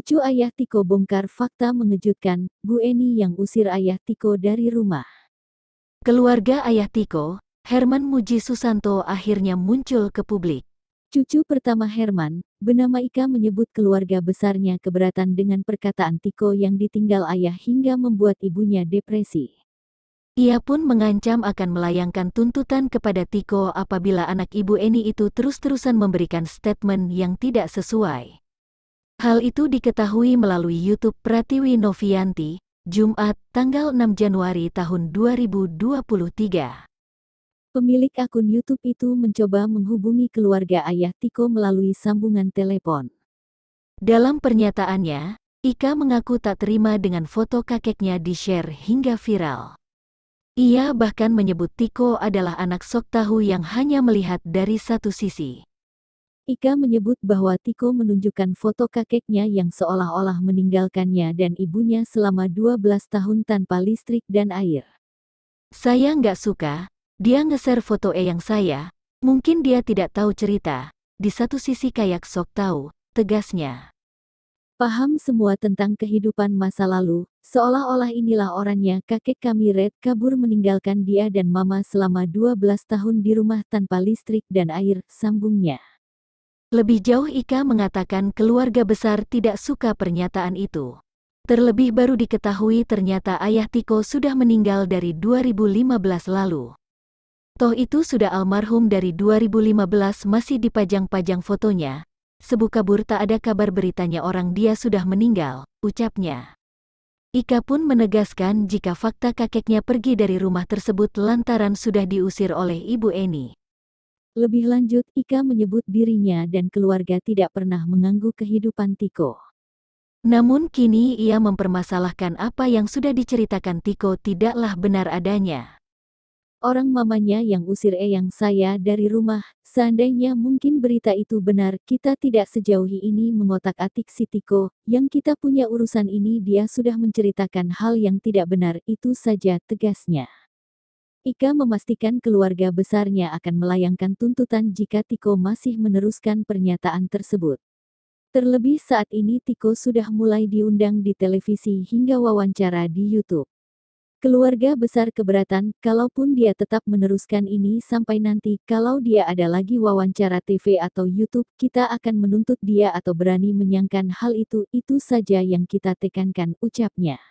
Cucu ayah Tiko bongkar fakta mengejutkan, Bu Eni yang usir ayah Tiko dari rumah. Keluarga ayah Tiko, Herman Muji Susanto akhirnya muncul ke publik. Cucu pertama Herman, bernama Ika menyebut keluarga besarnya keberatan dengan perkataan Tiko yang ditinggal ayah hingga membuat ibunya depresi. Ia pun mengancam akan melayangkan tuntutan kepada Tiko apabila anak ibu Eni itu terus-terusan memberikan statement yang tidak sesuai. Hal itu diketahui melalui YouTube Pratiwi Novianti, Jumat, tanggal 6 Januari tahun 2023. Pemilik akun YouTube itu mencoba menghubungi keluarga ayah Tiko melalui sambungan telepon. Dalam pernyataannya, Ika mengaku tak terima dengan foto kakeknya di-share hingga viral. Ia bahkan menyebut Tiko adalah anak sok tahu yang hanya melihat dari satu sisi. Ika menyebut bahwa Tiko menunjukkan foto kakeknya yang seolah-olah meninggalkannya dan ibunya selama 12 tahun tanpa listrik dan air. Saya nggak suka, dia ngeser foto eyang saya, mungkin dia tidak tahu cerita, di satu sisi kayak sok tahu, tegasnya. Paham semua tentang kehidupan masa lalu, seolah-olah inilah orangnya kakek kami Red kabur meninggalkan dia dan mama selama 12 tahun di rumah tanpa listrik dan air, sambungnya. Lebih jauh Ika mengatakan keluarga besar tidak suka pernyataan itu. Terlebih baru diketahui ternyata ayah Tiko sudah meninggal dari 2015 lalu. Toh itu sudah almarhum dari 2015 masih dipajang-pajang fotonya. Sebukabur tak ada kabar beritanya orang dia sudah meninggal, ucapnya. Ika pun menegaskan jika fakta kakeknya pergi dari rumah tersebut lantaran sudah diusir oleh ibu Eni. Lebih lanjut, Ika menyebut dirinya dan keluarga tidak pernah mengganggu kehidupan Tiko. Namun kini ia mempermasalahkan apa yang sudah diceritakan Tiko tidaklah benar adanya. Orang mamanya yang usir eyang saya dari rumah, seandainya mungkin berita itu benar, kita tidak sejauh ini mengotak-atik si Tiko, yang kita punya urusan ini dia sudah menceritakan hal yang tidak benar, itu saja tegasnya. Ika memastikan keluarga besarnya akan melayangkan tuntutan jika Tiko masih meneruskan pernyataan tersebut. Terlebih saat ini Tiko sudah mulai diundang di televisi hingga wawancara di YouTube. Keluarga besar keberatan, kalaupun dia tetap meneruskan ini sampai nanti, kalau dia ada lagi wawancara TV atau YouTube, kita akan menuntut dia atau berani menyangkan hal itu, itu saja yang kita tekankan ucapnya.